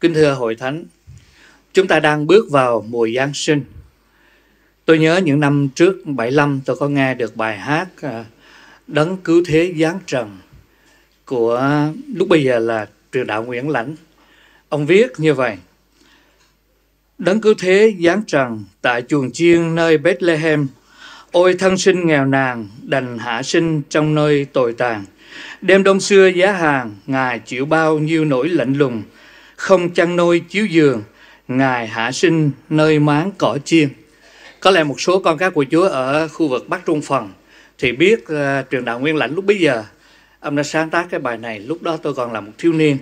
Kính thưa Hội Thánh, chúng ta đang bước vào mùa Giáng sinh. Tôi nhớ những năm trước 75 tôi có nghe được bài hát à, Đấng Cứu Thế Giáng Trần của lúc bây giờ là trường đạo Nguyễn Lãnh. Ông viết như vậy. Đấng Cứu Thế Giáng Trần tại chuồng chiên nơi Bethlehem Ôi thân sinh nghèo nàn, đành hạ sinh trong nơi tồi tàn. Đêm đông xưa giá hàng, Ngài chịu bao nhiêu nỗi lạnh lùng, không chăn nôi chiếu giường, Ngài hạ sinh nơi máng cỏ chiên. Có lẽ một số con cái của Chúa ở khu vực Bắc Trung Phần thì biết uh, trường đạo Nguyên Lãnh lúc bấy giờ ông đã sáng tác cái bài này. Lúc đó tôi còn là một thiếu niên.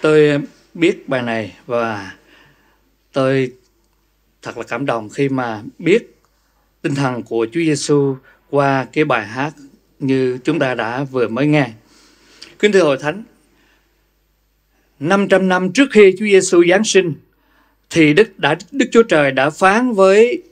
Tôi biết bài này và tôi thật là cảm động khi mà biết tinh thần của Chúa Giêsu qua cái bài hát như chúng ta đã vừa mới nghe. Kính thưa Hội Thánh, 500 năm trước khi Chúa Giêsu giáng sinh thì Đức đã Đức Chúa Trời đã phán với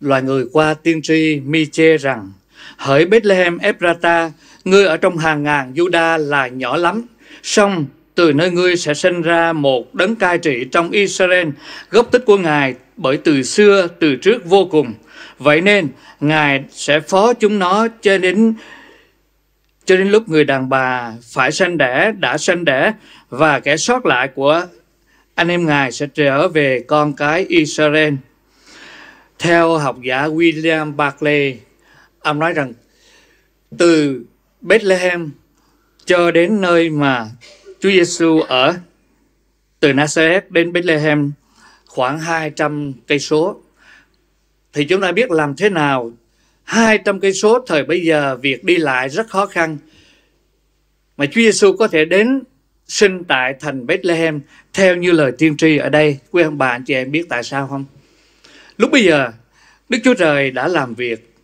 loài người qua tiên tri Miche rằng hỡi Bethlehem Ephrata ngươi ở trong hàng ngàn Juda là nhỏ lắm song từ nơi ngươi sẽ sinh ra một đấng cai trị trong Israel gốc tích của ngài bởi từ xưa từ trước vô cùng vậy nên ngài sẽ phó chúng nó cho đến cho đến lúc người đàn bà phải sanh đẻ đã sanh đẻ và kẻ sót lại của anh em ngài sẽ trở về con cái Israel. Theo học giả William Barclay, ông nói rằng từ Bethlehem cho đến nơi mà Chúa Giêsu ở từ Nazareth đến Bethlehem khoảng 200 cây số thì chúng ta biết làm thế nào 200 cây số thời bây giờ việc đi lại rất khó khăn. Mà Chúa Giêsu có thể đến sinh tại thành Bethlehem theo như lời tiên tri ở đây. Quý ông bà anh chị em biết tại sao không? Lúc bây giờ Đức Chúa Trời đã làm việc.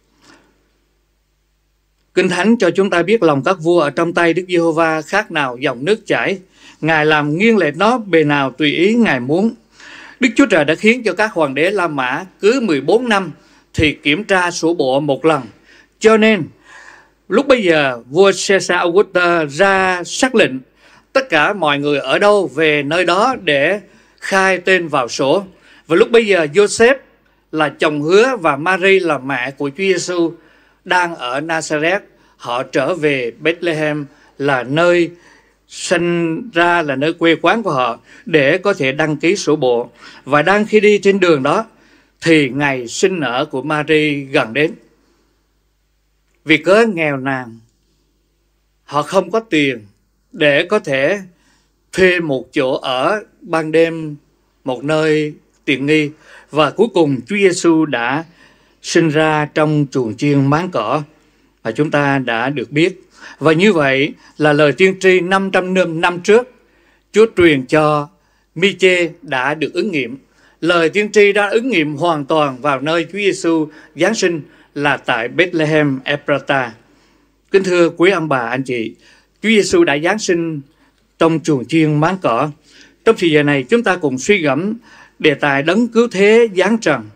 Kinh Thánh cho chúng ta biết lòng các vua ở trong tay Đức Giê-hô-va khác nào dòng nước chảy. Ngài làm nghiêng lệch nó bề nào tùy ý Ngài muốn. Đức Chúa Trời đã khiến cho các hoàng đế La Mã cứ 14 năm thì kiểm tra sổ bộ một lần. Cho nên lúc bây giờ vua Caesar Augusta ra xác lệnh tất cả mọi người ở đâu về nơi đó để khai tên vào sổ. Và lúc bây giờ Joseph là chồng hứa và Mary là mẹ của Chúa Giêsu đang ở Nazareth. Họ trở về Bethlehem là nơi sinh ra là nơi quê quán của họ để có thể đăng ký sổ bộ. Và đang khi đi trên đường đó thì ngày sinh nở của Mary gần đến. Vì cớ nghèo nàn, họ không có tiền để có thể thuê một chỗ ở ban đêm một nơi tiện nghi và cuối cùng Chúa Giêsu đã sinh ra trong chuồng chiên máng cỏ mà chúng ta đã được biết. Và như vậy là lời tiên tri 500 năm, năm trước Chúa truyền cho Miche đã được ứng nghiệm lời tiên tri đã ứng nghiệm hoàn toàn vào nơi Chúa Giêsu Giáng sinh là tại Bethlehem Ephrata. Kính thưa quý ông bà, anh chị, Chúa Giêsu đã Giáng sinh trong chuồng chiên máng cỏ. Trong thời giờ này, chúng ta cùng suy gẫm đề tài đấng cứu thế giáng trần.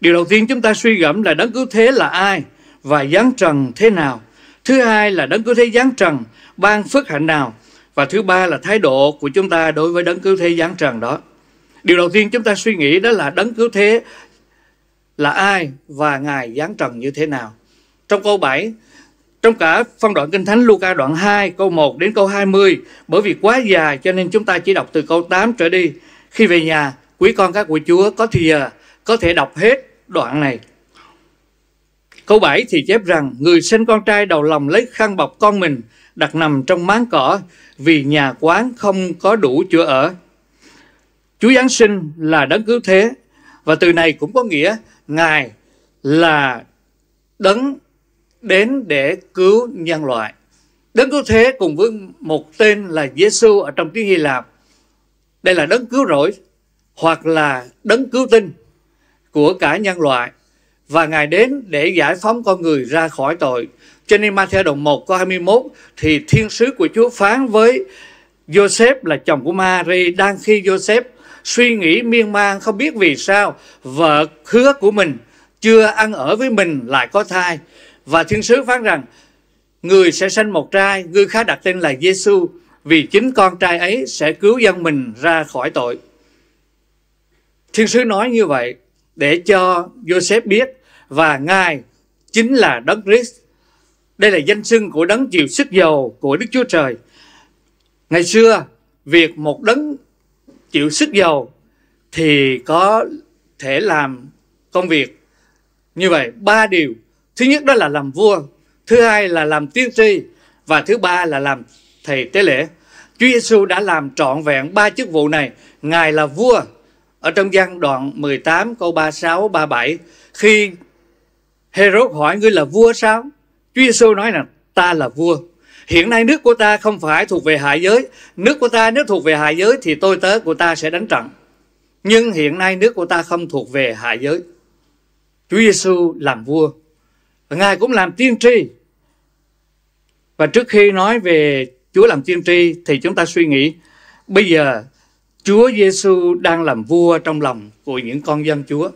Điều đầu tiên chúng ta suy gẫm là đấng cứu thế là ai và giáng trần thế nào. Thứ hai là đấng cứu thế giáng trần ban phước hạnh nào. Và thứ ba là thái độ của chúng ta đối với đấng cứu thế giáng trần đó. Điều đầu tiên chúng ta suy nghĩ đó là đấng cứu thế là ai và Ngài giáng trần như thế nào. Trong câu 7, trong cả phân đoạn Kinh Thánh Luca đoạn 2, câu 1 đến câu 20, bởi vì quá dài cho nên chúng ta chỉ đọc từ câu 8 trở đi. Khi về nhà, quý con các của Chúa có thìa, có thể đọc hết đoạn này. Câu 7 thì chép rằng, người sinh con trai đầu lòng lấy khăn bọc con mình, đặt nằm trong máng cỏ, vì nhà quán không có đủ chỗ ở. Chúa Giáng sinh là đấng cứu thế và từ này cũng có nghĩa Ngài là đấng đến để cứu nhân loại. Đấng cứu thế cùng với một tên là Giêsu ở trong tiếng Hy Lạp. Đây là đấng cứu rỗi hoặc là đấng cứu tinh của cả nhân loại và Ngài đến để giải phóng con người ra khỏi tội. Cho nên Matthew đồng 1 câu 21 thì thiên sứ của Chúa phán với Joseph là chồng của Mary đang khi Joseph suy nghĩ miên man không biết vì sao vợ hứa của mình chưa ăn ở với mình lại có thai và thiên sứ phán rằng người sẽ sanh một trai người khá đặt tên là Giêsu vì chính con trai ấy sẽ cứu dân mình ra khỏi tội thiên sứ nói như vậy để cho Joseph biết và ngài chính là đấng Christ đây là danh xưng của đấng chịu sức dầu của Đức Chúa Trời ngày xưa việc một đấng chịu sức giàu thì có thể làm công việc như vậy ba điều thứ nhất đó là làm vua thứ hai là làm tiên tri và thứ ba là làm thầy tế lễ Chúa Giêsu đã làm trọn vẹn ba chức vụ này ngài là vua ở trong gian đoạn 18 câu 36 37 khi Herod hỏi ngươi là vua sao Chúa Giêsu nói là ta là vua Hiện nay nước của ta không phải thuộc về hạ giới. Nước của ta nếu thuộc về hạ giới thì tôi tớ của ta sẽ đánh trận. Nhưng hiện nay nước của ta không thuộc về hạ giới. Chúa Giêsu làm vua. và Ngài cũng làm tiên tri. Và trước khi nói về Chúa làm tiên tri thì chúng ta suy nghĩ bây giờ Chúa Giêsu đang làm vua trong lòng của những con dân Chúa.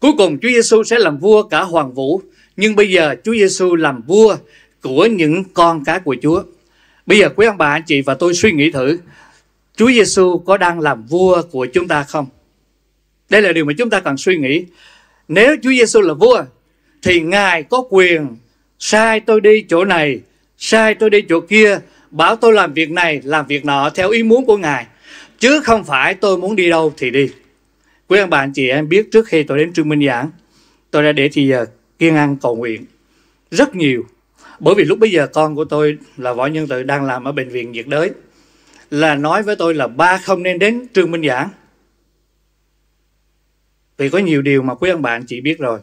Cuối cùng Chúa Giêsu sẽ làm vua cả hoàng vũ, nhưng bây giờ Chúa Giêsu làm vua của những con cái của Chúa. Bây giờ quý ông bà anh chị và tôi suy nghĩ thử, Chúa Giêsu có đang làm vua của chúng ta không? Đây là điều mà chúng ta cần suy nghĩ. Nếu Chúa Giêsu là vua thì Ngài có quyền sai tôi đi chỗ này, sai tôi đi chỗ kia, bảo tôi làm việc này, làm việc nọ theo ý muốn của Ngài. Chứ không phải tôi muốn đi đâu thì đi. Quý ông bà anh chị em biết trước khi tôi đến Trương Minh Giảng, tôi đã để thì giờ kiên ăn cầu nguyện rất nhiều bởi vì lúc bây giờ con của tôi là võ nhân tự đang làm ở bệnh viện nhiệt đới là nói với tôi là ba không nên đến trương minh giảng vì có nhiều điều mà quý ông bạn chị biết rồi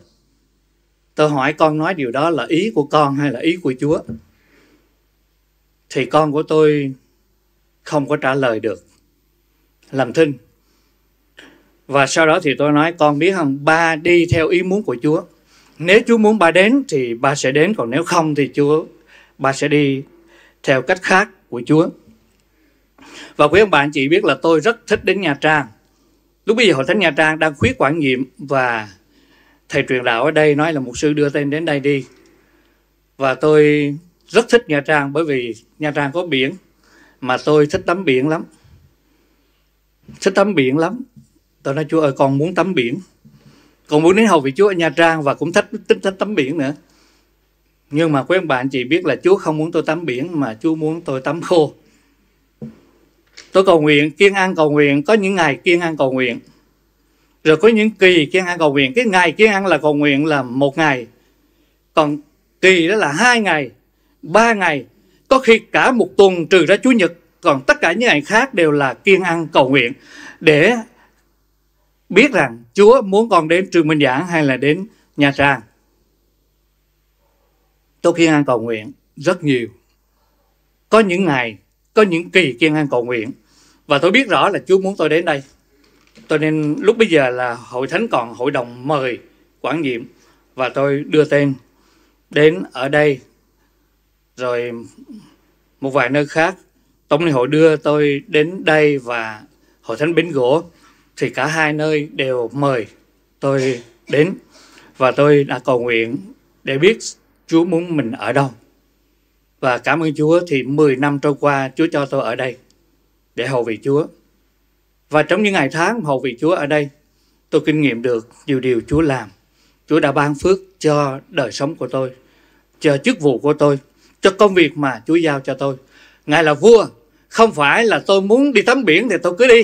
tôi hỏi con nói điều đó là ý của con hay là ý của chúa thì con của tôi không có trả lời được làm thinh và sau đó thì tôi nói con biết không ba đi theo ý muốn của chúa nếu Chúa muốn bà đến thì bà sẽ đến còn nếu không thì Chúa bà sẽ đi theo cách khác của Chúa và quý ông bạn chị biết là tôi rất thích đến Nha Trang lúc bây giờ hội thánh Nha Trang đang khuyết quản nhiệm và thầy truyền đạo ở đây nói là một sư đưa tên đến đây đi và tôi rất thích Nha Trang bởi vì Nha Trang có biển mà tôi thích tắm biển lắm thích tắm biển lắm tôi nói chúa ơi con muốn tắm biển còn muốn đến hầu vị Chúa ở Nha Trang và cũng thích thích, thích tắm biển nữa nhưng mà quý ông bà chị biết là Chúa không muốn tôi tắm biển mà Chúa muốn tôi tắm khô tôi cầu nguyện kiên ăn cầu nguyện có những ngày kiên ăn cầu nguyện rồi có những kỳ kiên ăn cầu nguyện cái ngày kiên ăn là cầu nguyện là một ngày còn kỳ đó là hai ngày ba ngày có khi cả một tuần trừ ra chủ nhật còn tất cả những ngày khác đều là kiên ăn cầu nguyện để biết rằng Chúa muốn con đến Trường Minh Giảng hay là đến Nha Trang. Tôi Kiên An cầu nguyện rất nhiều. Có những ngày, có những kỳ Kiên An cầu nguyện. Và tôi biết rõ là Chúa muốn tôi đến đây. Tôi nên lúc bây giờ là hội thánh còn hội đồng mời quản nhiệm và tôi đưa tên đến ở đây rồi một vài nơi khác tổng liên hội đưa tôi đến đây và hội thánh bến gỗ thì cả hai nơi đều mời tôi đến và tôi đã cầu nguyện để biết Chúa muốn mình ở đâu. Và cảm ơn Chúa thì 10 năm trôi qua Chúa cho tôi ở đây để hầu vị Chúa. Và trong những ngày tháng hầu vị Chúa ở đây, tôi kinh nghiệm được nhiều điều Chúa làm. Chúa đã ban phước cho đời sống của tôi, cho chức vụ của tôi, cho công việc mà Chúa giao cho tôi. Ngài là vua, không phải là tôi muốn đi tắm biển thì tôi cứ đi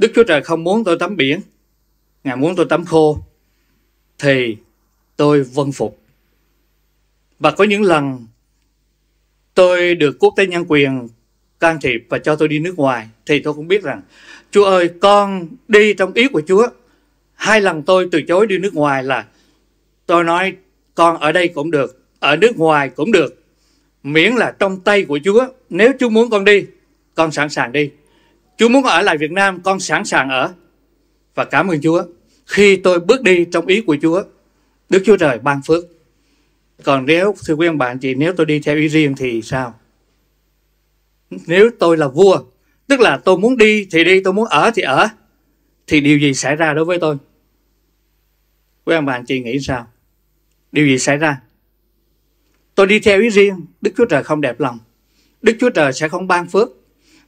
Đức Chúa Trời không muốn tôi tắm biển, Ngài muốn tôi tắm khô, thì tôi vân phục. Và có những lần tôi được quốc tế nhân quyền can thiệp và cho tôi đi nước ngoài, thì tôi cũng biết rằng, Chúa ơi, con đi trong ý của Chúa. Hai lần tôi từ chối đi nước ngoài là tôi nói con ở đây cũng được, ở nước ngoài cũng được, miễn là trong tay của Chúa. Nếu Chúa muốn con đi, con sẵn sàng đi Chúa muốn ở lại Việt Nam, con sẵn sàng ở. Và cảm ơn Chúa. Khi tôi bước đi trong ý của Chúa, Đức Chúa Trời ban phước. Còn nếu, thưa quý ông bạn chị, nếu tôi đi theo ý riêng thì sao? Nếu tôi là vua, tức là tôi muốn đi thì đi, tôi muốn ở thì ở, thì điều gì xảy ra đối với tôi? Quý ông bạn chị nghĩ sao? Điều gì xảy ra? Tôi đi theo ý riêng, Đức Chúa Trời không đẹp lòng. Đức Chúa Trời sẽ không ban phước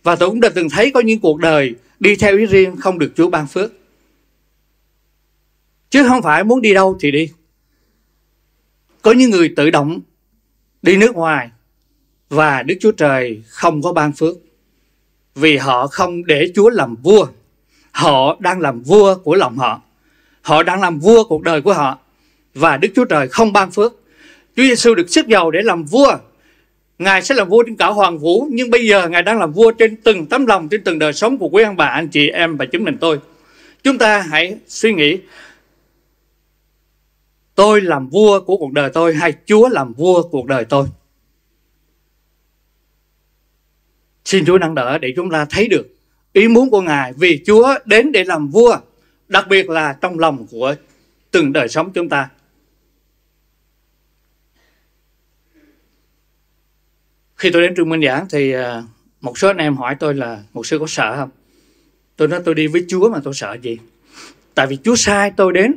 và tôi cũng đã từng thấy có những cuộc đời đi theo ý riêng không được Chúa ban phước chứ không phải muốn đi đâu thì đi có những người tự động đi nước ngoài và Đức Chúa Trời không có ban phước vì họ không để Chúa làm vua họ đang làm vua của lòng họ họ đang làm vua cuộc đời của họ và Đức Chúa Trời không ban phước Chúa Giêsu được sức giàu để làm vua Ngài sẽ là vua trên cả hoàng vũ Nhưng bây giờ Ngài đang làm vua trên từng tấm lòng Trên từng đời sống của quý ông bà, anh chị, em và chúng mình tôi Chúng ta hãy suy nghĩ Tôi làm vua của cuộc đời tôi Hay Chúa làm vua cuộc đời tôi Xin Chúa nâng đỡ để chúng ta thấy được ý muốn của Ngài Vì Chúa đến để làm vua Đặc biệt là trong lòng của từng đời sống chúng ta khi tôi đến trường minh giảng thì à, một số anh em hỏi tôi là một sư có sợ không tôi nói tôi đi với chúa mà tôi sợ gì tại vì chúa sai tôi đến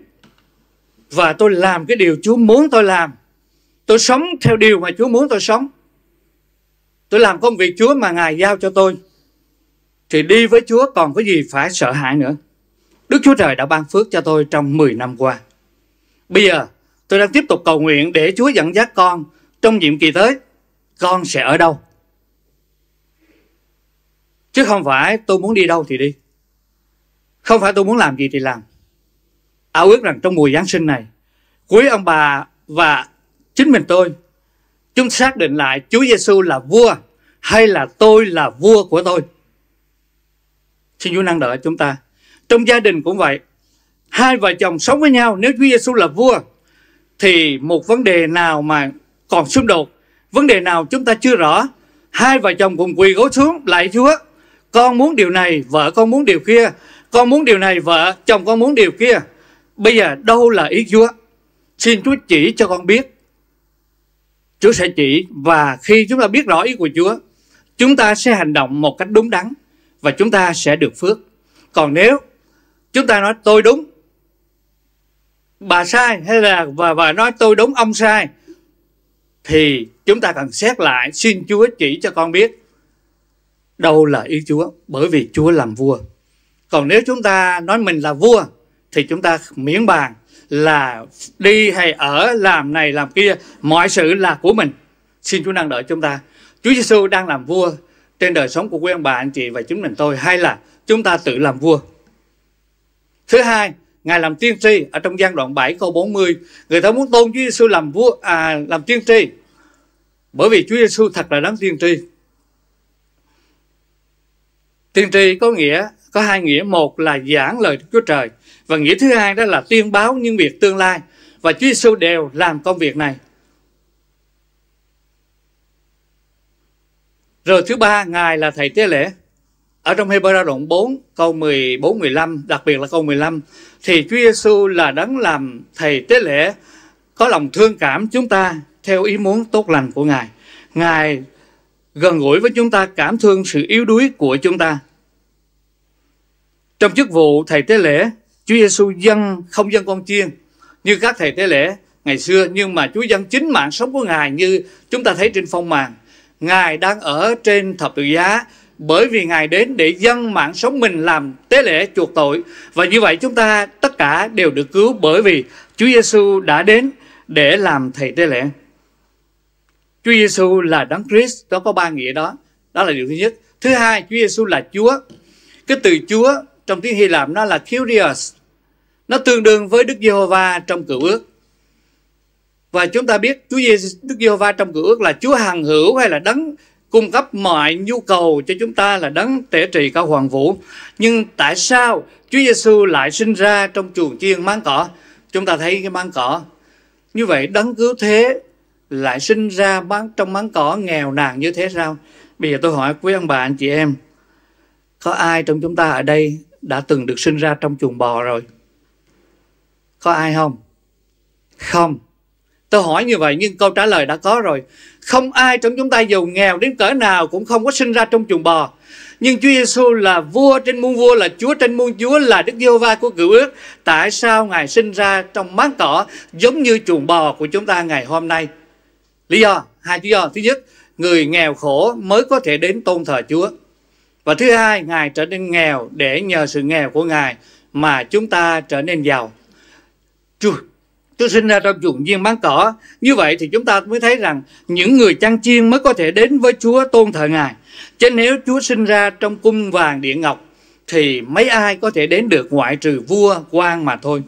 và tôi làm cái điều chúa muốn tôi làm tôi sống theo điều mà chúa muốn tôi sống tôi làm công việc chúa mà ngài giao cho tôi thì đi với chúa còn có gì phải sợ hãi nữa đức chúa trời đã ban phước cho tôi trong 10 năm qua bây giờ tôi đang tiếp tục cầu nguyện để chúa dẫn dắt con trong nhiệm kỳ tới con sẽ ở đâu chứ không phải tôi muốn đi đâu thì đi không phải tôi muốn làm gì thì làm ao ước rằng trong mùa giáng sinh này quý ông bà và chính mình tôi chúng xác định lại chúa giêsu là vua hay là tôi là vua của tôi xin chúa năng đỡ chúng ta trong gia đình cũng vậy hai vợ chồng sống với nhau nếu chúa giêsu là vua thì một vấn đề nào mà còn xung đột vấn đề nào chúng ta chưa rõ hai vợ chồng cùng quỳ gối xuống lại chúa con muốn điều này vợ con muốn điều kia con muốn điều này vợ chồng con muốn điều kia bây giờ đâu là ý chúa xin chúa chỉ cho con biết chúa sẽ chỉ và khi chúng ta biết rõ ý của chúa chúng ta sẽ hành động một cách đúng đắn và chúng ta sẽ được phước còn nếu chúng ta nói tôi đúng bà sai hay là và và nói tôi đúng ông sai thì chúng ta cần xét lại xin Chúa chỉ cho con biết đâu là ý Chúa bởi vì Chúa làm vua. Còn nếu chúng ta nói mình là vua thì chúng ta miễn bàn là đi hay ở làm này làm kia mọi sự là của mình xin Chúa năng đợi chúng ta Chúa Giêsu đang làm vua trên đời sống của quý ông bà anh chị và chúng mình tôi hay là chúng ta tự làm vua thứ hai Ngài làm tiên tri ở trong gian đoạn 7 câu 40. Người ta muốn tôn Chúa Giêsu làm vua à, làm tiên tri. Bởi vì Chúa Giêsu thật là đáng tiên tri. Tiên tri có nghĩa có hai nghĩa, một là giảng lời Đức Chúa Trời và nghĩa thứ hai đó là tiên báo những việc tương lai và Chúa Giêsu đều làm công việc này. Rồi thứ ba, Ngài là thầy tế lễ ở trong Hebrew đoạn 4 câu 14 15, đặc biệt là câu 15 thì Chúa Giêsu là đấng làm thầy tế lễ có lòng thương cảm chúng ta theo ý muốn tốt lành của Ngài. Ngài gần gũi với chúng ta, cảm thương sự yếu đuối của chúng ta. Trong chức vụ thầy tế lễ, Chúa Giêsu dân không dân con chiên như các thầy tế lễ ngày xưa nhưng mà Chúa dân chính mạng sống của Ngài như chúng ta thấy trên phong màn. Ngài đang ở trên thập tự giá bởi vì Ngài đến để dân mạng sống mình làm tế lễ chuộc tội. Và như vậy chúng ta tất cả đều được cứu bởi vì Chúa Giêsu đã đến để làm thầy tế lễ. Chúa Giêsu là Đấng Christ, đó có ba nghĩa đó. Đó là điều thứ nhất. Thứ hai, Chúa Giêsu là Chúa. Cái từ Chúa trong tiếng Hy Lạp nó là Kyrios. Nó tương đương với Đức Giê-hô-va trong cựu ước. Và chúng ta biết Chúa Giêsu Đức Giê-hô-va trong cựu ước là Chúa hằng hữu hay là Đấng cung cấp mọi nhu cầu cho chúng ta là đấng tể trì cao hoàng vũ. Nhưng tại sao Chúa Giêsu lại sinh ra trong chuồng chiên máng cỏ? Chúng ta thấy cái máng cỏ. Như vậy đấng cứu thế lại sinh ra bán trong máng cỏ nghèo nàn như thế sao? Bây giờ tôi hỏi quý ông bà anh chị em, có ai trong chúng ta ở đây đã từng được sinh ra trong chuồng bò rồi? Có ai không? Không. Tôi hỏi như vậy nhưng câu trả lời đã có rồi. Không ai trong chúng ta giàu nghèo đến cỡ nào cũng không có sinh ra trong chuồng bò. Nhưng Chúa Giêsu là vua trên muôn vua, là Chúa trên muôn Chúa, là Đức Giêsu va của cựu ước. Tại sao Ngài sinh ra trong máng cỏ giống như chuồng bò của chúng ta ngày hôm nay? Lý do, hai lý do. Thứ nhất, người nghèo khổ mới có thể đến tôn thờ Chúa. Và thứ hai, Ngài trở nên nghèo để nhờ sự nghèo của Ngài mà chúng ta trở nên giàu. Chúa, tôi sinh ra trong chuồng chiên bán cỏ như vậy thì chúng ta mới thấy rằng những người chăn chiên mới có thể đến với chúa tôn thờ ngài chứ nếu chúa sinh ra trong cung vàng điện ngọc thì mấy ai có thể đến được ngoại trừ vua quan mà thôi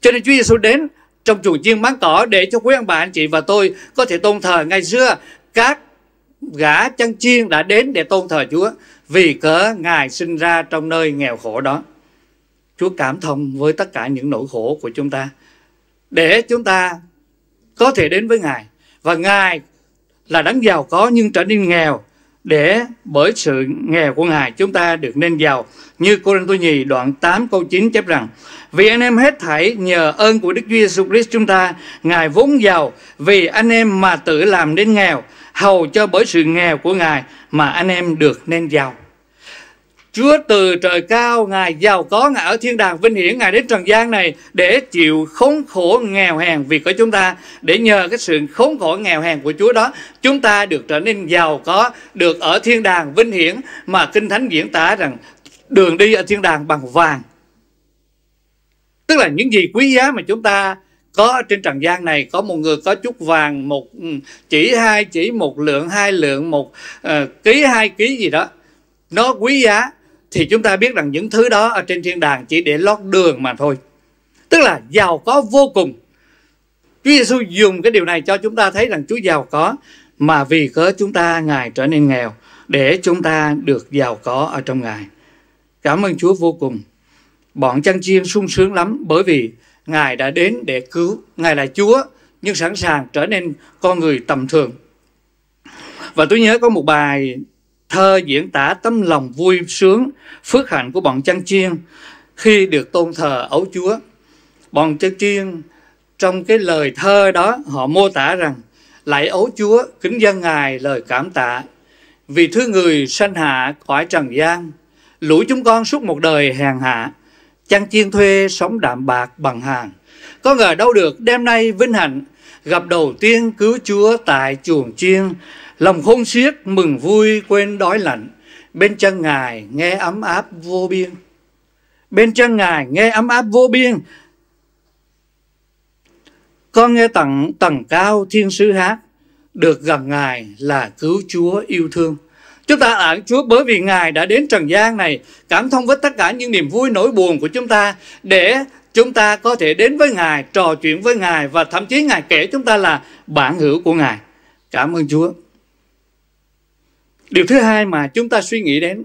cho nên chúa giêsu đến trong chuồng chiên bán cỏ để cho quý ông bà anh chị và tôi có thể tôn thờ ngày xưa các gã chăn chiên đã đến để tôn thờ chúa vì cớ ngài sinh ra trong nơi nghèo khổ đó chúa cảm thông với tất cả những nỗi khổ của chúng ta để chúng ta có thể đến với Ngài. Và Ngài là đấng giàu có nhưng trở nên nghèo để bởi sự nghèo của Ngài chúng ta được nên giàu. Như Cô Rinh Tô Nhì đoạn 8 câu 9 chép rằng Vì anh em hết thảy nhờ ơn của Đức Chúa Giêsu Christ chúng ta Ngài vốn giàu vì anh em mà tự làm nên nghèo Hầu cho bởi sự nghèo của Ngài mà anh em được nên giàu Chúa từ trời cao, Ngài giàu có, Ngài ở thiên đàng vinh hiển, Ngài đến trần gian này để chịu khốn khổ nghèo hèn vì của chúng ta. Để nhờ cái sự khốn khổ nghèo hèn của Chúa đó, chúng ta được trở nên giàu có, được ở thiên đàng vinh hiển mà Kinh Thánh diễn tả rằng đường đi ở thiên đàng bằng vàng. Tức là những gì quý giá mà chúng ta có trên trần gian này có một người có chút vàng một ừ, chỉ hai chỉ một lượng hai lượng một uh, ký hai ký gì đó nó quý giá thì chúng ta biết rằng những thứ đó ở trên thiên đàng chỉ để lót đường mà thôi tức là giàu có vô cùng Chúa Giêsu dùng cái điều này cho chúng ta thấy rằng Chúa giàu có mà vì cớ chúng ta ngài trở nên nghèo để chúng ta được giàu có ở trong ngài cảm ơn Chúa vô cùng bọn chăn chiên sung sướng lắm bởi vì ngài đã đến để cứu ngài là Chúa nhưng sẵn sàng trở nên con người tầm thường và tôi nhớ có một bài Thơ diễn tả tấm lòng vui sướng, phước hạnh của bọn chăn chiên khi được tôn thờ ấu chúa. Bọn chăn chiên trong cái lời thơ đó họ mô tả rằng Lạy ấu chúa kính dân ngài lời cảm tạ vì thứ người sanh hạ khỏi trần gian lũ chúng con suốt một đời hèn hạ chăn chiên thuê sống đạm bạc bằng hàng có ngờ đâu được đêm nay vinh hạnh gặp đầu tiên cứu chúa tại chuồng chiên Lòng khôn xiết mừng vui quên đói lạnh, bên chân Ngài nghe ấm áp vô biên. Bên chân Ngài nghe ấm áp vô biên. Con nghe tận tầng cao thiên sứ hát, được gần Ngài là cứu Chúa yêu thương. Chúng ta ản Chúa bởi vì Ngài đã đến trần gian này, cảm thông với tất cả những niềm vui nỗi buồn của chúng ta để chúng ta có thể đến với Ngài, trò chuyện với Ngài và thậm chí Ngài kể chúng ta là bạn hữu của Ngài. Cảm ơn Chúa điều thứ hai mà chúng ta suy nghĩ đến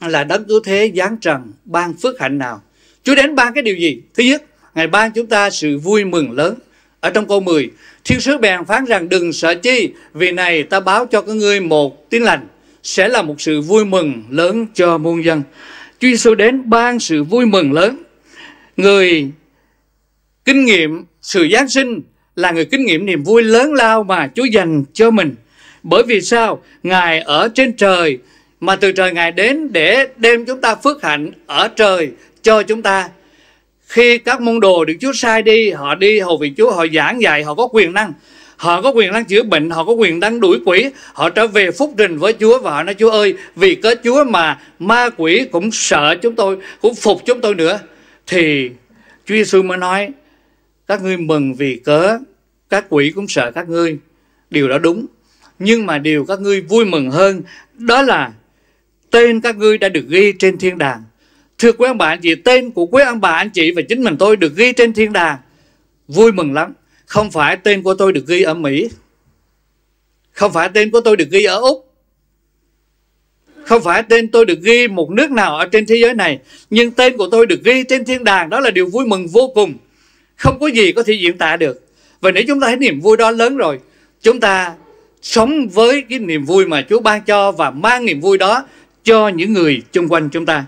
là đấng cứu thế giáng trần ban phước hạnh nào chúa đến ban cái điều gì thứ nhất ngài ban chúng ta sự vui mừng lớn ở trong câu 10 thiên sứ bèn phán rằng đừng sợ chi vì này ta báo cho các ngươi một tin lành sẽ là một sự vui mừng lớn cho muôn dân Chúa Giêsu đến ban sự vui mừng lớn người kinh nghiệm sự Giáng sinh là người kinh nghiệm niềm vui lớn lao mà Chúa dành cho mình bởi vì sao? Ngài ở trên trời mà từ trời Ngài đến để đem chúng ta phước hạnh ở trời cho chúng ta. Khi các môn đồ được Chúa sai đi, họ đi hầu việc Chúa, họ giảng dạy, họ có quyền năng. Họ có quyền năng chữa bệnh, họ có quyền năng đuổi quỷ, họ trở về phúc trình với Chúa và họ nói Chúa ơi, vì có Chúa mà ma quỷ cũng sợ chúng tôi, cũng phục chúng tôi nữa. Thì Chúa Giêsu mới nói, các ngươi mừng vì cớ, các quỷ cũng sợ các ngươi. Điều đó đúng nhưng mà điều các ngươi vui mừng hơn đó là tên các ngươi đã được ghi trên thiên đàng thưa quý ông bà anh chị tên của quý ông bà anh chị và chính mình tôi được ghi trên thiên đàng vui mừng lắm không phải tên của tôi được ghi ở mỹ không phải tên của tôi được ghi ở úc không phải tên tôi được ghi một nước nào ở trên thế giới này nhưng tên của tôi được ghi trên thiên đàng đó là điều vui mừng vô cùng không có gì có thể diễn tả được và nếu chúng ta thấy niềm vui đó lớn rồi chúng ta sống với cái niềm vui mà Chúa ban cho và mang niềm vui đó cho những người xung quanh chúng ta.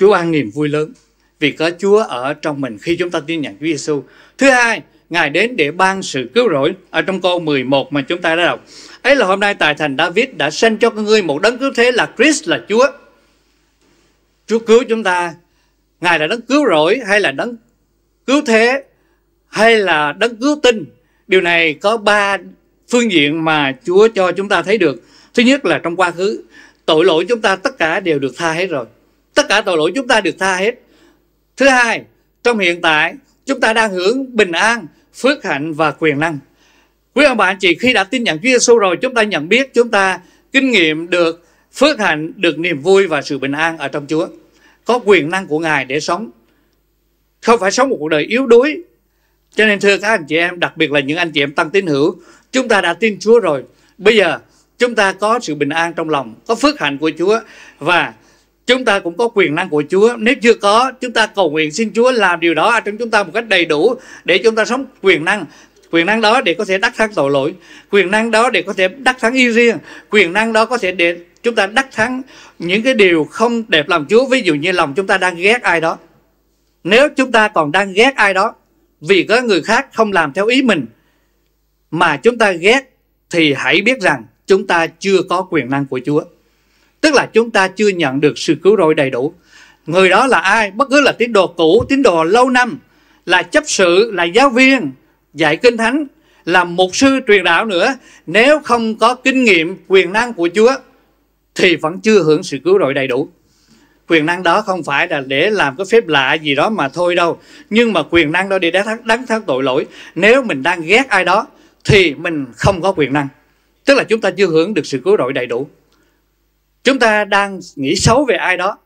Chúa ban niềm vui lớn vì có Chúa ở trong mình khi chúng ta tin nhận Chúa Giêsu. Thứ hai, Ngài đến để ban sự cứu rỗi ở trong câu 11 mà chúng ta đã đọc. Ấy là hôm nay tại thành David đã sanh cho con ngươi một đấng cứu thế là Christ là Chúa. Chúa cứu chúng ta. Ngài là đấng cứu rỗi hay là đấng cứu thế hay là đấng cứu tinh. Điều này có ba phương diện mà Chúa cho chúng ta thấy được thứ nhất là trong quá khứ tội lỗi chúng ta tất cả đều được tha hết rồi tất cả tội lỗi chúng ta được tha hết thứ hai trong hiện tại chúng ta đang hưởng bình an phước hạnh và quyền năng quý ông bà anh chị khi đã tin nhận Chúa Giêsu rồi chúng ta nhận biết chúng ta kinh nghiệm được phước hạnh được niềm vui và sự bình an ở trong Chúa có quyền năng của Ngài để sống không phải sống một cuộc đời yếu đuối cho nên thưa các anh chị em đặc biệt là những anh chị em tăng tín hữu chúng ta đã tin Chúa rồi bây giờ chúng ta có sự bình an trong lòng có phước hạnh của Chúa và chúng ta cũng có quyền năng của Chúa nếu chưa có chúng ta cầu nguyện xin Chúa làm điều đó trong chúng ta một cách đầy đủ để chúng ta sống quyền năng quyền năng đó để có thể đắc thắng tội lỗi quyền năng đó để có thể đắc thắng yêu riêng quyền năng đó có thể để chúng ta đắc thắng những cái điều không đẹp lòng Chúa ví dụ như lòng chúng ta đang ghét ai đó nếu chúng ta còn đang ghét ai đó vì có người khác không làm theo ý mình mà chúng ta ghét thì hãy biết rằng chúng ta chưa có quyền năng của Chúa. Tức là chúng ta chưa nhận được sự cứu rỗi đầy đủ. Người đó là ai? Bất cứ là tín đồ cũ, tín đồ lâu năm, là chấp sự, là giáo viên, dạy kinh thánh, là mục sư truyền đạo nữa. Nếu không có kinh nghiệm quyền năng của Chúa thì vẫn chưa hưởng sự cứu rỗi đầy đủ quyền năng đó không phải là để làm cái phép lạ gì đó mà thôi đâu nhưng mà quyền năng đó để đánh thắng, đánh thắng tội lỗi nếu mình đang ghét ai đó thì mình không có quyền năng tức là chúng ta chưa hưởng được sự cứu rỗi đầy đủ chúng ta đang nghĩ xấu về ai đó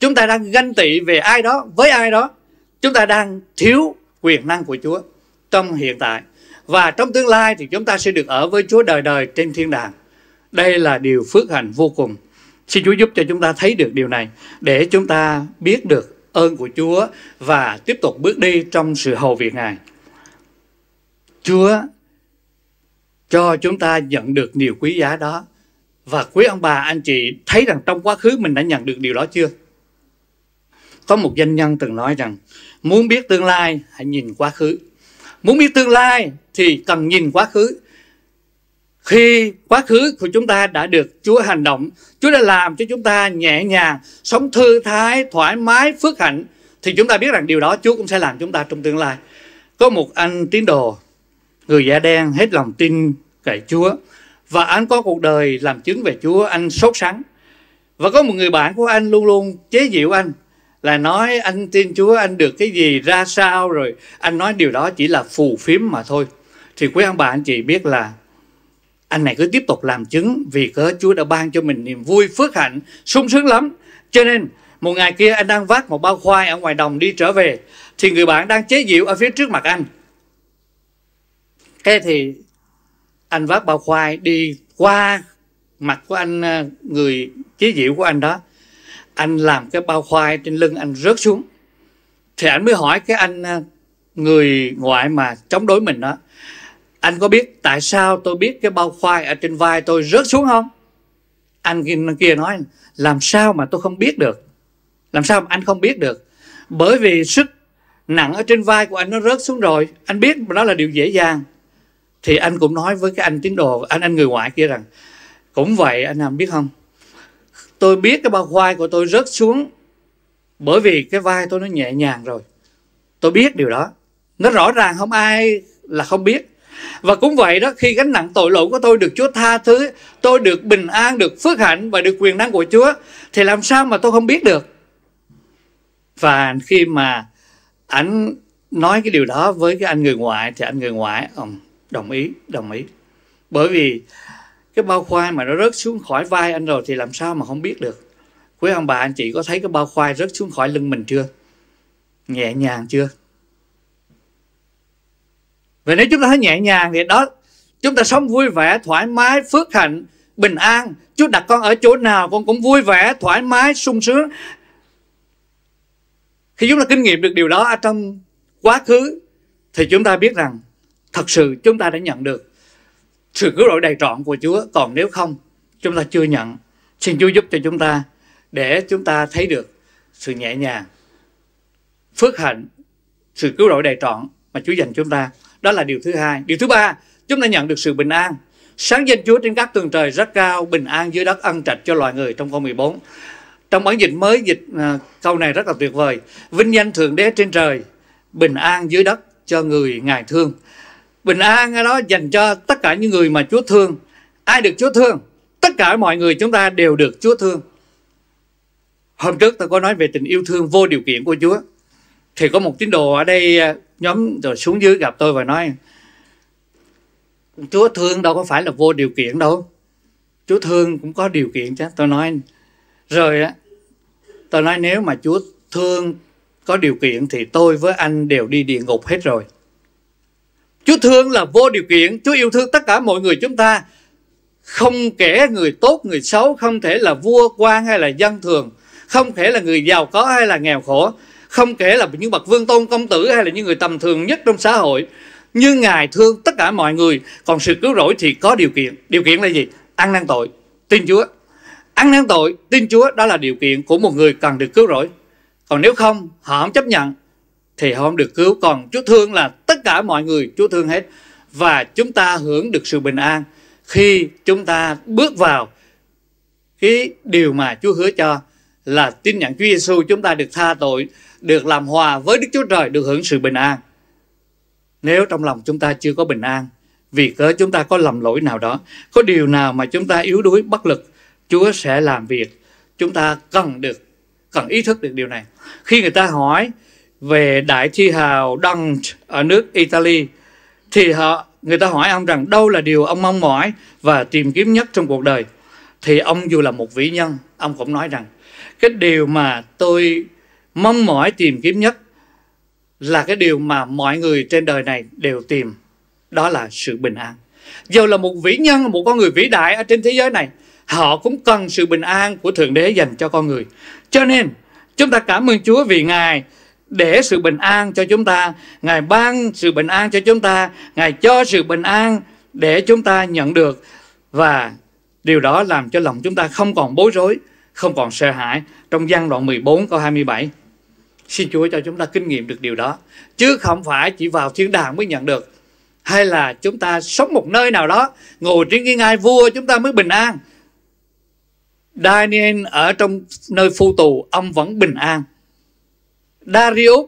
chúng ta đang ganh tị về ai đó với ai đó chúng ta đang thiếu quyền năng của chúa trong hiện tại và trong tương lai thì chúng ta sẽ được ở với chúa đời đời trên thiên đàng đây là điều phước hạnh vô cùng xin chúa giúp cho chúng ta thấy được điều này để chúng ta biết được ơn của chúa và tiếp tục bước đi trong sự hầu việc ngài chúa cho chúng ta nhận được điều quý giá đó và quý ông bà anh chị thấy rằng trong quá khứ mình đã nhận được điều đó chưa có một doanh nhân từng nói rằng muốn biết tương lai hãy nhìn quá khứ muốn biết tương lai thì cần nhìn quá khứ khi quá khứ của chúng ta đã được Chúa hành động, Chúa đã làm cho chúng ta nhẹ nhàng, sống thư thái, thoải mái, phước hạnh, thì chúng ta biết rằng điều đó Chúa cũng sẽ làm chúng ta trong tương lai. Có một anh tín đồ người da đen hết lòng tin cậy Chúa và anh có cuộc đời làm chứng về Chúa anh sốt sắng và có một người bạn của anh luôn luôn chế giễu anh là nói anh tin Chúa anh được cái gì ra sao rồi anh nói điều đó chỉ là phù phiếm mà thôi thì quý ông bà anh chị biết là anh này cứ tiếp tục làm chứng vì cớ Chúa đã ban cho mình niềm vui phước hạnh sung sướng lắm cho nên một ngày kia anh đang vác một bao khoai ở ngoài đồng đi trở về thì người bạn đang chế giễu ở phía trước mặt anh thế thì anh vác bao khoai đi qua mặt của anh ờ, người chí diệu của anh đó anh làm cái bao khoai trên lưng anh rớt xuống thì anh mới hỏi cái anh ờ, người ngoại mà chống đối mình đó anh có biết tại sao tôi biết cái bao khoai ở trên vai tôi rớt xuống không anh kia nói làm sao mà tôi không biết được làm sao mà anh không biết được bởi vì sức nặng ở trên vai của anh nó rớt xuống rồi anh biết đó là điều dễ dàng thì anh cũng nói với cái anh tín đồ anh anh người ngoại kia rằng cũng vậy anh làm biết không tôi biết cái bao khoai của tôi rớt xuống bởi vì cái vai tôi nó nhẹ nhàng rồi tôi biết điều đó nó rõ ràng không ai là không biết và cũng vậy đó khi gánh nặng tội lỗi của tôi được Chúa tha thứ tôi được bình an được phước hạnh và được quyền năng của Chúa thì làm sao mà tôi không biết được và khi mà ảnh nói cái điều đó với cái anh người ngoại thì anh người ngoại ông đồng ý đồng ý bởi vì cái bao khoai mà nó rớt xuống khỏi vai anh rồi thì làm sao mà không biết được quý ông bà anh chị có thấy cái bao khoai rớt xuống khỏi lưng mình chưa nhẹ nhàng chưa vậy nếu chúng ta thấy nhẹ nhàng thì đó chúng ta sống vui vẻ thoải mái phước hạnh bình an chúa đặt con ở chỗ nào con cũng vui vẻ thoải mái sung sướng khi chúng ta kinh nghiệm được điều đó ở trong quá khứ thì chúng ta biết rằng thật sự chúng ta đã nhận được sự cứu rỗi đầy trọn của Chúa còn nếu không chúng ta chưa nhận xin Chúa giúp cho chúng ta để chúng ta thấy được sự nhẹ nhàng phước hạnh sự cứu rỗi đầy trọn mà Chúa dành chúng ta đó là điều thứ hai điều thứ ba chúng ta nhận được sự bình an sáng danh Chúa trên các tầng trời rất cao bình an dưới đất ân trạch cho loài người trong câu 14 trong bản dịch mới dịch à, câu này rất là tuyệt vời vinh danh thượng đế trên trời bình an dưới đất cho người ngài thương bình an ở đó dành cho tất cả những người mà Chúa thương. Ai được Chúa thương? Tất cả mọi người chúng ta đều được Chúa thương. Hôm trước tôi có nói về tình yêu thương vô điều kiện của Chúa. Thì có một tín đồ ở đây à, nhóm rồi xuống dưới gặp tôi và nói Chúa thương đâu có phải là vô điều kiện đâu. Chúa thương cũng có điều kiện chứ. Tôi nói rồi á tôi nói nếu mà Chúa thương có điều kiện thì tôi với anh đều đi địa ngục hết rồi. Chúa thương là vô điều kiện, Chúa yêu thương tất cả mọi người chúng ta. Không kể người tốt, người xấu, không thể là vua, quan hay là dân thường, không thể là người giàu có hay là nghèo khổ, không kể là những bậc vương tôn công tử hay là những người tầm thường nhất trong xã hội. Nhưng Ngài thương tất cả mọi người, còn sự cứu rỗi thì có điều kiện. Điều kiện là gì? Ăn năn tội, tin Chúa. Ăn năn tội, tin Chúa đó là điều kiện của một người cần được cứu rỗi. Còn nếu không, họ không chấp nhận thì họ không được cứu còn Chúa thương là tất cả mọi người Chúa thương hết và chúng ta hưởng được sự bình an khi chúng ta bước vào cái điều mà Chúa hứa cho là tin nhận Chúa Giêsu chúng ta được tha tội, được làm hòa với Đức Chúa Trời, được hưởng sự bình an. Nếu trong lòng chúng ta chưa có bình an, vì cớ chúng ta có lầm lỗi nào đó, có điều nào mà chúng ta yếu đuối bất lực, Chúa sẽ làm việc. Chúng ta cần được cần ý thức được điều này. Khi người ta hỏi về đại thi hào Dant ở nước Italy thì họ người ta hỏi ông rằng đâu là điều ông mong mỏi và tìm kiếm nhất trong cuộc đời thì ông dù là một vĩ nhân ông cũng nói rằng cái điều mà tôi mong mỏi tìm kiếm nhất là cái điều mà mọi người trên đời này đều tìm đó là sự bình an dù là một vĩ nhân một con người vĩ đại ở trên thế giới này họ cũng cần sự bình an của thượng đế dành cho con người cho nên chúng ta cảm ơn chúa vì ngài để sự bình an cho chúng ta ngài ban sự bình an cho chúng ta ngài cho sự bình an để chúng ta nhận được và điều đó làm cho lòng chúng ta không còn bối rối không còn sợ hãi trong gian đoạn 14 câu 27 xin Chúa cho chúng ta kinh nghiệm được điều đó chứ không phải chỉ vào thiên đàng mới nhận được hay là chúng ta sống một nơi nào đó ngồi trên cái ngai vua chúng ta mới bình an Daniel ở trong nơi phu tù ông vẫn bình an Darius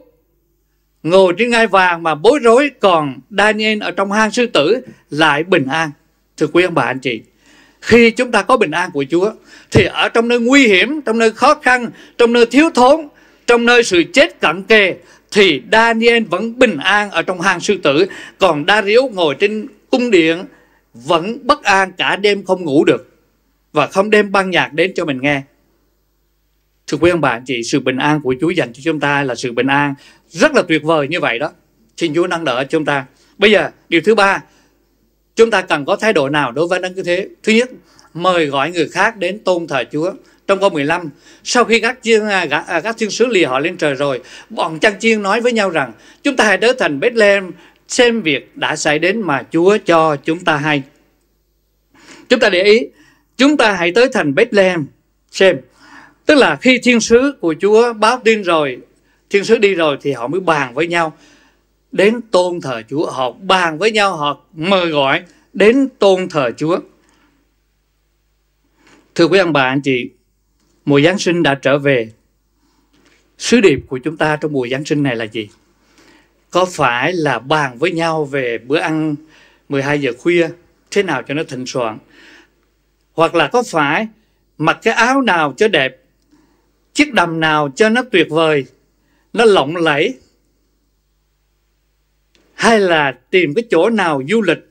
ngồi trên ngai vàng mà bối rối còn Daniel ở trong hang sư tử lại bình an. Thưa quý ông bà anh chị, khi chúng ta có bình an của Chúa thì ở trong nơi nguy hiểm, trong nơi khó khăn, trong nơi thiếu thốn, trong nơi sự chết cận kề thì Daniel vẫn bình an ở trong hang sư tử, còn Darius ngồi trên cung điện vẫn bất an cả đêm không ngủ được và không đem ban nhạc đến cho mình nghe sự quý ông bà anh chị, sự bình an của Chúa dành cho chúng ta là sự bình an rất là tuyệt vời như vậy đó. Xin Chúa nâng đỡ chúng ta. Bây giờ, điều thứ ba, chúng ta cần có thái độ nào đối với đấng như thế? Thứ nhất, mời gọi người khác đến tôn thờ Chúa. Trong câu 15, sau khi các thiên, à, à, các thiên sứ lìa họ lên trời rồi, bọn chăn chiên nói với nhau rằng, chúng ta hãy đến thành Bethlehem xem việc đã xảy đến mà Chúa cho chúng ta hay. Chúng ta để ý, chúng ta hãy tới thành Bethlehem xem tức là khi thiên sứ của chúa báo tin rồi thiên sứ đi rồi thì họ mới bàn với nhau đến tôn thờ chúa họ bàn với nhau họ mời gọi đến tôn thờ chúa thưa quý ông bà anh chị mùa giáng sinh đã trở về sứ điệp của chúng ta trong mùa giáng sinh này là gì có phải là bàn với nhau về bữa ăn 12 giờ khuya thế nào cho nó thịnh soạn hoặc là có phải mặc cái áo nào cho đẹp chiếc đầm nào cho nó tuyệt vời nó lộng lẫy hay là tìm cái chỗ nào du lịch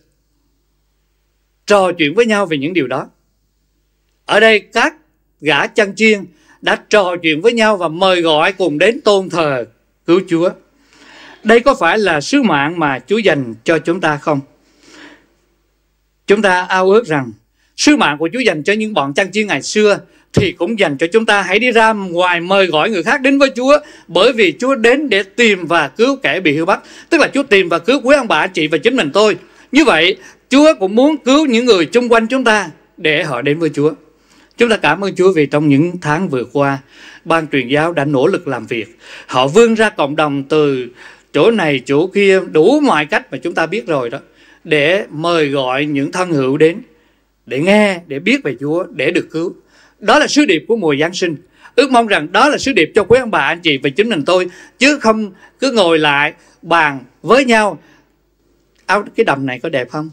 trò chuyện với nhau về những điều đó ở đây các gã chăn chiên đã trò chuyện với nhau và mời gọi cùng đến tôn thờ cứu chúa đây có phải là sứ mạng mà chúa dành cho chúng ta không chúng ta ao ước rằng sứ mạng của chúa dành cho những bọn chăn chiên ngày xưa thì cũng dành cho chúng ta hãy đi ra ngoài mời gọi người khác đến với Chúa bởi vì Chúa đến để tìm và cứu kẻ bị hư bắt tức là Chúa tìm và cứu quý ông bà chị và chính mình tôi như vậy Chúa cũng muốn cứu những người xung quanh chúng ta để họ đến với Chúa Chúng ta cảm ơn Chúa vì trong những tháng vừa qua, ban truyền giáo đã nỗ lực làm việc. Họ vươn ra cộng đồng từ chỗ này, chỗ kia, đủ mọi cách mà chúng ta biết rồi đó, để mời gọi những thân hữu đến, để nghe, để biết về Chúa, để được cứu. Đó là sứ điệp của mùa Giáng sinh. Ước mong rằng đó là sứ điệp cho quý ông bà, anh chị và chính mình tôi. Chứ không cứ ngồi lại bàn với nhau. Áo cái đầm này có đẹp không?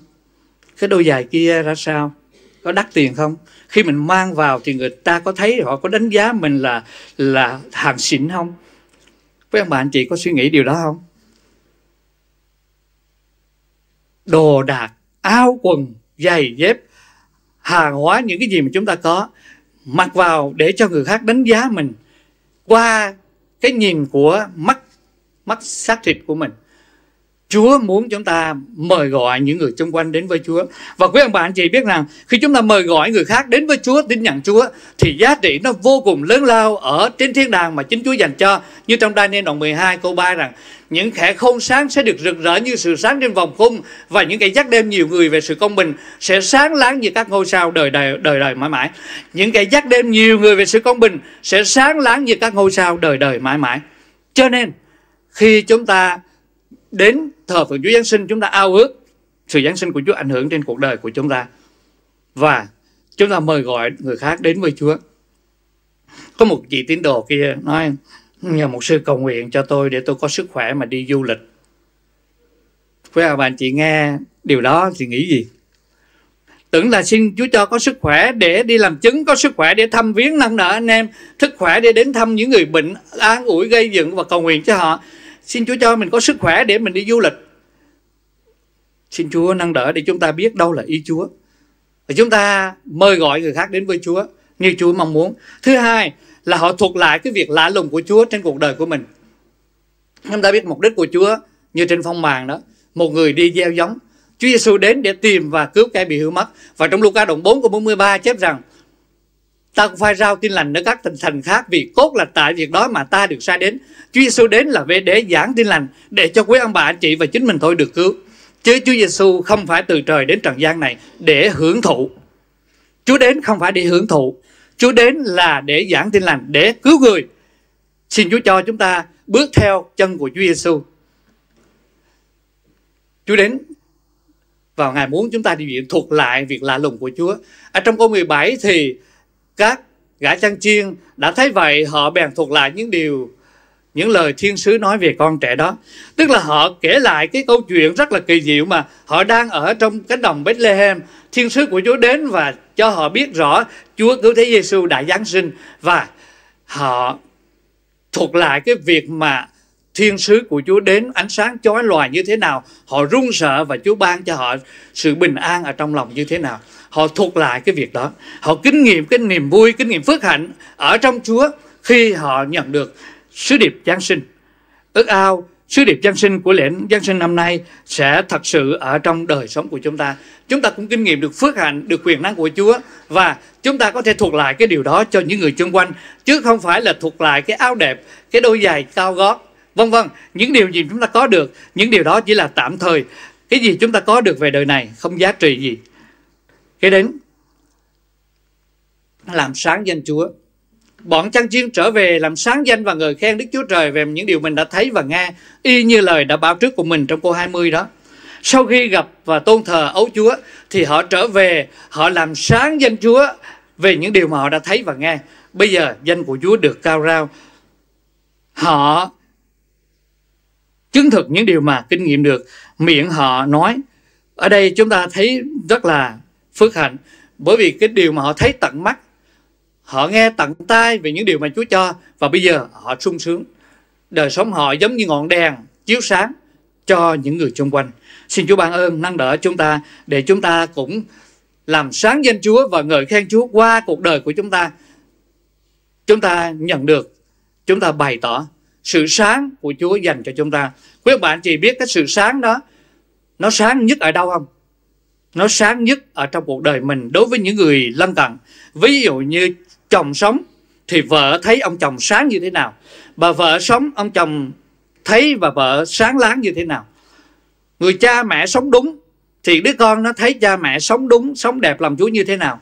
Cái đôi giày kia ra sao? Có đắt tiền không? Khi mình mang vào thì người ta có thấy họ có đánh giá mình là là hàng xịn không? Quý ông bà, anh chị có suy nghĩ điều đó không? Đồ đạc, áo quần, giày dép hàng hóa những cái gì mà chúng ta có mặc vào để cho người khác đánh giá mình qua cái nhìn của mắt mắt xác thịt của mình Chúa muốn chúng ta mời gọi những người xung quanh đến với Chúa. Và quý ông bà anh chị biết rằng khi chúng ta mời gọi người khác đến với Chúa, tin nhận Chúa thì giá trị nó vô cùng lớn lao ở trên thiên đàng mà chính Chúa dành cho. Như trong Daniel đoạn 12 câu 3 rằng những kẻ không sáng sẽ được rực rỡ như sự sáng trên vòng cung và những kẻ dắt đêm nhiều người về sự công bình sẽ sáng láng như các ngôi sao đời đời đời đời mãi mãi những kẻ dắt đêm nhiều người về sự công bình sẽ sáng láng như các ngôi sao đời đời mãi mãi cho nên khi chúng ta đến thờ phượng Chúa Giáng sinh chúng ta ao ước sự Giáng sinh của Chúa ảnh hưởng trên cuộc đời của chúng ta và chúng ta mời gọi người khác đến với Chúa có một chị tín đồ kia nói nhờ một sư cầu nguyện cho tôi để tôi có sức khỏe mà đi du lịch quý bà anh chị nghe điều đó thì nghĩ gì tưởng là xin Chúa cho có sức khỏe để đi làm chứng có sức khỏe để thăm viếng nâng nở anh em thức khỏe để đến thăm những người bệnh an ủi gây dựng và cầu nguyện cho họ xin Chúa cho mình có sức khỏe để mình đi du lịch xin Chúa nâng đỡ để chúng ta biết đâu là ý Chúa và chúng ta mời gọi người khác đến với Chúa như Chúa mong muốn thứ hai là họ thuộc lại cái việc lạ lùng của Chúa trên cuộc đời của mình chúng ta biết mục đích của Chúa như trên phong màn đó một người đi gieo giống Chúa Giêsu đến để tìm và cứu kẻ bị hư mất và trong Luca đoạn 4 của 43 chép rằng ta cũng phải rao tin lành đến các thành thành khác vì cốt là tại việc đó mà ta được sai đến Chúa Giêsu đến là về để giảng tin lành để cho quý ông bà anh chị và chính mình thôi được cứu chứ Chúa Giêsu không phải từ trời đến trần gian này để hưởng thụ Chúa đến không phải để hưởng thụ Chúa đến là để giảng tin lành, để cứu người. Xin Chúa cho chúng ta bước theo chân của Chúa Giêsu. Chúa đến vào Ngài muốn chúng ta đi viện thuộc lại việc lạ lùng của Chúa. Ở trong câu 17 thì các gã chăn chiên đã thấy vậy họ bèn thuộc lại những điều những lời thiên sứ nói về con trẻ đó tức là họ kể lại cái câu chuyện rất là kỳ diệu mà họ đang ở trong cánh đồng Bethlehem thiên sứ của Chúa đến và cho họ biết rõ Chúa cứu thế Giêsu đã giáng sinh và họ thuộc lại cái việc mà thiên sứ của Chúa đến ánh sáng chói loài như thế nào, họ run sợ và Chúa ban cho họ sự bình an ở trong lòng như thế nào. Họ thuộc lại cái việc đó, họ kinh nghiệm cái niềm vui, kinh nghiệm phước hạnh ở trong Chúa khi họ nhận được sứ điệp Giáng sinh. Ước ao sứ điệp Giáng sinh của lễ Giáng sinh năm nay sẽ thật sự ở trong đời sống của chúng ta. Chúng ta cũng kinh nghiệm được phước hạnh, được quyền năng của Chúa và chúng ta có thể thuộc lại cái điều đó cho những người xung quanh chứ không phải là thuộc lại cái áo đẹp, cái đôi giày cao gót, vân vân. Những điều gì chúng ta có được, những điều đó chỉ là tạm thời. Cái gì chúng ta có được về đời này không giá trị gì. Cái đến làm sáng danh Chúa bọn chăn chiên trở về làm sáng danh và ngợi khen Đức Chúa Trời về những điều mình đã thấy và nghe, y như lời đã báo trước của mình trong câu 20 đó. Sau khi gặp và tôn thờ ấu Chúa thì họ trở về, họ làm sáng danh Chúa về những điều mà họ đã thấy và nghe. Bây giờ danh của Chúa được cao rao. Họ chứng thực những điều mà kinh nghiệm được, miệng họ nói. Ở đây chúng ta thấy rất là phước hạnh bởi vì cái điều mà họ thấy tận mắt Họ nghe tận tai về những điều mà Chúa cho và bây giờ họ sung sướng. Đời sống họ giống như ngọn đèn chiếu sáng cho những người xung quanh. Xin Chúa ban ơn nâng đỡ chúng ta để chúng ta cũng làm sáng danh Chúa và ngợi khen Chúa qua cuộc đời của chúng ta. Chúng ta nhận được, chúng ta bày tỏ sự sáng của Chúa dành cho chúng ta. Quý ông bạn chị biết cái sự sáng đó nó sáng nhất ở đâu không? Nó sáng nhất ở trong cuộc đời mình đối với những người lân cận. Ví dụ như chồng sống thì vợ thấy ông chồng sáng như thế nào bà vợ sống ông chồng thấy bà vợ sáng láng như thế nào người cha mẹ sống đúng thì đứa con nó thấy cha mẹ sống đúng sống đẹp làm chúa như thế nào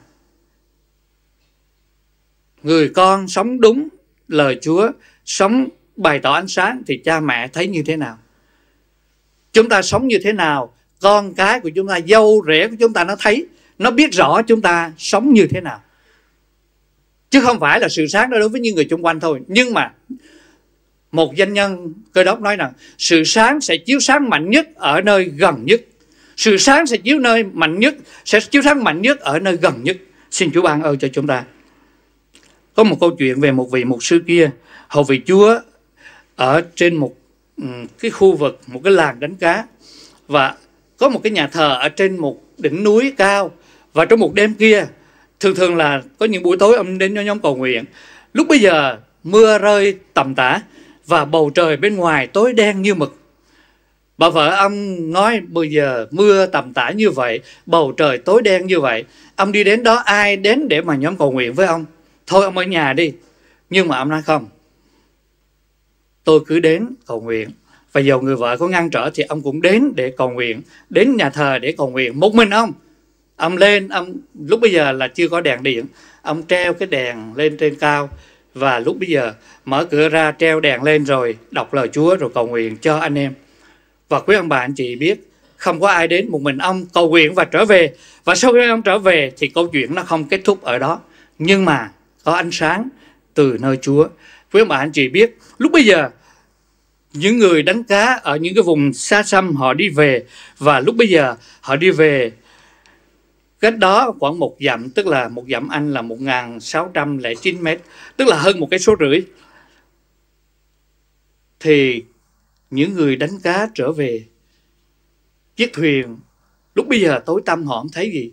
người con sống đúng lời chúa sống bày tỏ ánh sáng thì cha mẹ thấy như thế nào chúng ta sống như thế nào con cái của chúng ta dâu rể của chúng ta nó thấy nó biết rõ chúng ta sống như thế nào chứ không phải là sự sáng đó đối với những người chung quanh thôi nhưng mà một doanh nhân cơ đốc nói rằng sự sáng sẽ chiếu sáng mạnh nhất ở nơi gần nhất sự sáng sẽ chiếu nơi mạnh nhất sẽ chiếu sáng mạnh nhất ở nơi gần nhất xin chúa ban ơn cho chúng ta có một câu chuyện về một vị mục sư kia hầu vị chúa ở trên một ừ, cái khu vực một cái làng đánh cá và có một cái nhà thờ ở trên một đỉnh núi cao và trong một đêm kia thường thường là có những buổi tối ông đến cho nhóm cầu nguyện lúc bây giờ mưa rơi tầm tã và bầu trời bên ngoài tối đen như mực bà vợ ông nói bây giờ mưa tầm tã như vậy bầu trời tối đen như vậy ông đi đến đó ai đến để mà nhóm cầu nguyện với ông thôi ông ở nhà đi nhưng mà ông nói không tôi cứ đến cầu nguyện và dầu người vợ có ngăn trở thì ông cũng đến để cầu nguyện đến nhà thờ để cầu nguyện một mình ông ông lên ông lúc bây giờ là chưa có đèn điện ông treo cái đèn lên trên cao và lúc bây giờ mở cửa ra treo đèn lên rồi đọc lời Chúa rồi cầu nguyện cho anh em và quý ông bà anh chị biết không có ai đến một mình ông cầu nguyện và trở về và sau khi ông trở về thì câu chuyện nó không kết thúc ở đó nhưng mà có ánh sáng từ nơi Chúa quý ông bà anh chị biết lúc bây giờ những người đánh cá ở những cái vùng xa xăm họ đi về và lúc bây giờ họ đi về Cách đó khoảng một dặm, tức là một dặm Anh là 1.609 mét, tức là hơn một cái số rưỡi. Thì những người đánh cá trở về chiếc thuyền, lúc bây giờ tối tăm họ không thấy gì.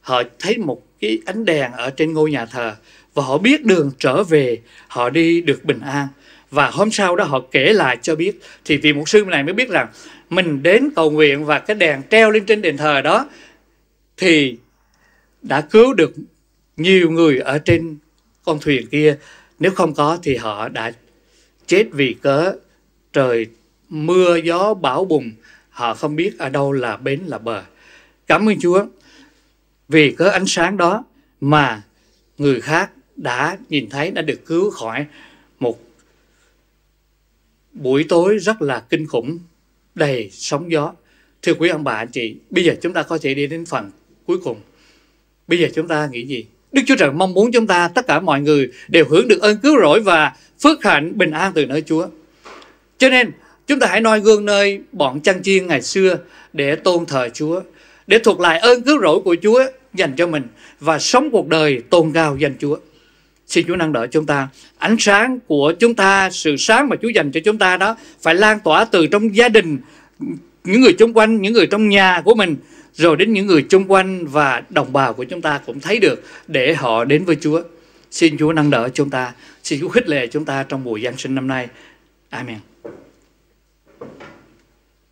Họ thấy một cái ánh đèn ở trên ngôi nhà thờ và họ biết đường trở về, họ đi được bình an. Và hôm sau đó họ kể lại cho biết Thì vị mục sư này mới biết rằng Mình đến cầu nguyện và cái đèn treo lên trên đền thờ đó thì đã cứu được nhiều người ở trên con thuyền kia nếu không có thì họ đã chết vì cớ trời mưa gió bão bùng họ không biết ở đâu là bến là bờ cảm ơn chúa vì cớ ánh sáng đó mà người khác đã nhìn thấy đã được cứu khỏi một buổi tối rất là kinh khủng đầy sóng gió thưa quý ông bà anh chị bây giờ chúng ta có thể đi đến phần cuối cùng bây giờ chúng ta nghĩ gì đức chúa trời mong muốn chúng ta tất cả mọi người đều hưởng được ơn cứu rỗi và phước hạnh bình an từ nơi chúa cho nên chúng ta hãy noi gương nơi bọn chăn chiên ngày xưa để tôn thờ chúa để thuộc lại ơn cứu rỗi của chúa dành cho mình và sống cuộc đời tôn cao danh chúa xin chúa năng đỡ chúng ta ánh sáng của chúng ta sự sáng mà chúa dành cho chúng ta đó phải lan tỏa từ trong gia đình những người xung quanh những người trong nhà của mình rồi đến những người chung quanh và đồng bào của chúng ta cũng thấy được để họ đến với Chúa. Xin Chúa nâng đỡ chúng ta, xin Chúa khích lệ chúng ta trong mùa Giáng sinh năm nay. Amen.